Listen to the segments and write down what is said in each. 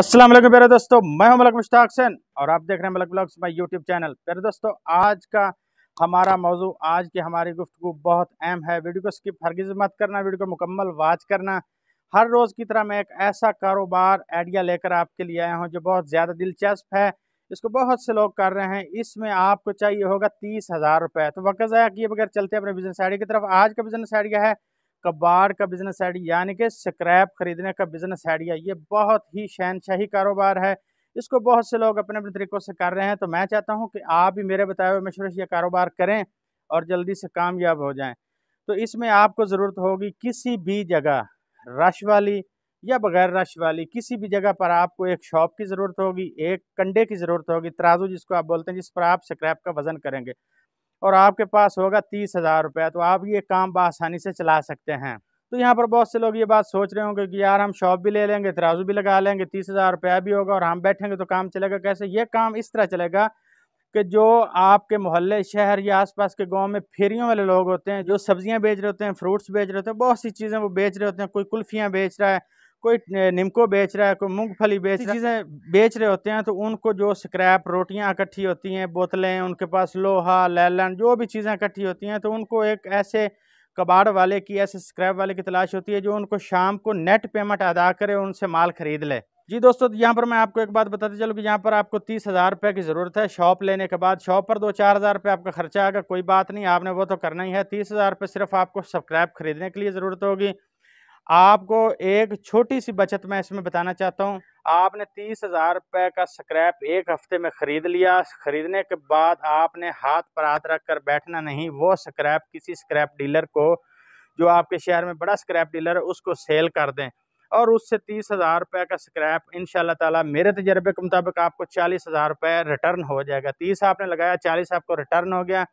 असलम प्यारे दोस्तों मैं हूं मलक मुश्ताक सेन और आप देख रहे हैं Malak blogs my YouTube channel प्यारे दोस्तों आज का हमारा मौजू आज की हमारी गुफ्तु बहुत अहम है वीडियो को स्किप हरगिज मत करना वीडियो को मुकम्मल वाच करना हर रोज़ की तरह मैं एक ऐसा कारोबार आइडिया लेकर आपके लिए आया हूँ जो बहुत ज़्यादा दिलचस्प है इसको बहुत से लोग कर रहे हैं इसमें आपको चाहिए होगा तीस हज़ार रुपये तो वक्त ज़ाया किए बगैर चलते हैं अपने बिजनेस आइडिया की तरफ आज का बिजनेस आइडिया है कबाड़ का बिजनेस आइडिया यानी कि स्क्रैप खरीदने का बिजनेस आइडिया ये बहुत ही शहनशाही कारोबार है इसको बहुत से लोग अपने अपने तरीक़ों से कर रहे हैं तो मैं चाहता हूँ कि आप भी मेरे बताए हुए मशवरे से यह कारोबार करें और जल्दी से कामयाब हो जाएं तो इसमें आपको ज़रूरत होगी किसी भी जगह रश वाली या बगैर रश वाली किसी भी जगह पर आपको एक शॉप की ज़रूरत होगी एक कंडे की ज़रूरत होगी तराजू जिसको आप बोलते हैं जिस पर आप स्क्रैप का वज़न करेंगे और आपके पास होगा तीस हज़ार रुपया तो आप ये काम बसानी से चला सकते हैं तो यहाँ पर बहुत से लोग ये बात सोच रहे होंगे कि यार हम शॉप भी ले लेंगे तराजू भी लगा लेंगे तीस हज़ार रुपया भी होगा और हम बैठेंगे तो काम चलेगा कैसे ये काम इस तरह चलेगा कि जो आपके मोहल्ले शहर या आसपास के गांव में फेरियों वाले लोग होते हैं जो सब्जियां बेच रहे होते हैं फ्रूट्स बेच रहे होते हैं बहुत सी चीज़ें वो बेच रहे होते हैं कोई कुल्फियाँ बेच रहा है कोई निमको बेच रहा है कोई मूंगफली बेच रहा चीज़ें बेच रहे होते हैं तो उनको जो स्क्रैप रोटियां इकट्ठी होती हैं बोतलें उनके पास लोहा लैलन जो भी चीज़ें इकट्ठी होती हैं तो उनको एक ऐसे कबाड़ वाले की ऐसे स्क्रैप वाले की तलाश होती है जो उनको शाम को नेट पेमेंट अदा करे उनसे माल खरीद ले जी दोस्तों तो यहाँ पर मैं आपको एक बात बताते चलूँ कि यहाँ पर आपको तीस हज़ार रुपये की ज़रूरत है शॉप लेने के बाद शॉप पर दो चार हज़ार रुपये आपका खर्चा आएगा कोई बात नहीं आपने वो तो करना ही है तीस हज़ार रुपये सिर्फ आपको सब्सक्राइब खरीदने के लिए ज़रूरत होगी आपको एक छोटी सी बचत मैं इसमें बताना चाहता हूँ आपने तीस हज़ार रुपये का स्क्रैप एक हफ्ते में ख़रीद लिया ख़रीदने के बाद आपने हाथ पर हाथ रख कर बैठना नहीं वो स्क्रैप किसी स्क्रैप डीलर को जो आपके शहर में बड़ा स्क्रैप डीलर है उसको सेल कर दें और उससे तीस हज़ार रुपये का स्क्रैप इन ताला मेरे तजर्बे के मुताबिक आपको चालीस हज़ार रुपये रिटर्न हो जाएगा तीस आपने लगाया चालीस आपको रिटर्न हो गया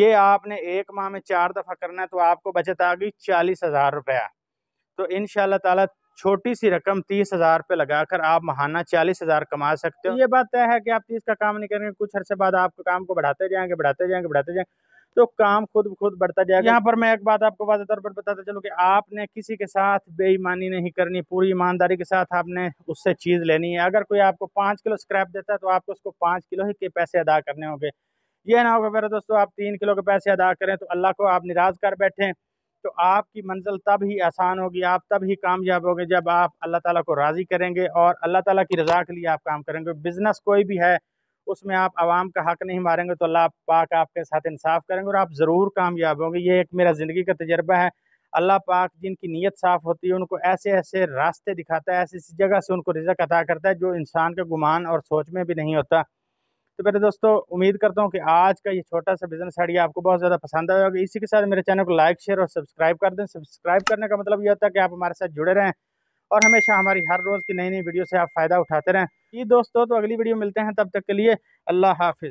ये आपने एक माह में चार दफ़ा करना है तो आपको बचत आ गई चालीस हज़ार रुपया तो इन ताला छोटी सी रकम तीस हज़ार पे लगा कर आप महाना चालीस हज़ार कमा सकते हो ये बात तय है कि आप तीस का काम नहीं करेंगे कुछ अरसे बाद आपके काम को बढ़ाते जाएंगे बढ़ाते जाएंगे बढ़ाते जाएंगे तो काम खुद खुद बढ़ता जाएगा यहाँ पर मैं एक बात आपको वादे तौर पर बताता चलूँ कि आपने किसी के साथ बेईमानी नहीं करनी पूरी ईमानदारी के साथ आपने उससे चीज़ लेनी है अगर कोई आपको पाँच किलो स्क्रैप देता है तो आपको उसको पाँच किलो ही के पैसे अदा करने होंगे ये ना होगा मेरे दोस्तों आप तीन किलो के पैसे अदा करें तो अल्लाह को आप निराश कर बैठें तो आपकी मंजिल तब ही आसान होगी आप तब ही कामयाब होंगे जब आप अल्लाह ताला को राज़ी करेंगे और अल्लाह ताला की रज़ा के लिए आप काम करेंगे बिज़नेस कोई भी है उसमें आप आवाम का हक नहीं मारेंगे तो अल्लाह पाक आपके साथ इंसाफ करेंगे और आप ज़रूर कामयाब होंगे ये एक मेरा ज़िंदगी का तजर्बा है अल्लाह पाक जिनकी नीयत साफ़ होती है उनको ऐसे ऐसे रास्ते दिखाता है ऐसी ऐसी जगह से उनको रिजक अदा करता है जो इंसान के गुमान और सोच में भी नहीं होता तो मेरे दोस्तों उम्मीद करता हूँ कि आज का ये छोटा सा बिजनेस आइडिया आपको बहुत ज़्यादा पसंद आया होगा इसी के साथ मेरे चैनल को लाइक शेयर और सब्सक्राइब कर दें सब्सक्राइब करने का मतलब ये होता है कि आप हमारे साथ जुड़े रहें और हमेशा हमारी हर रोज़ की नई नई वीडियो से आप फ़ायदा उठाते रहें ये दोस्तों तो अगली वीडियो मिलते हैं तब तक के लिए अल्लाह हाफिज़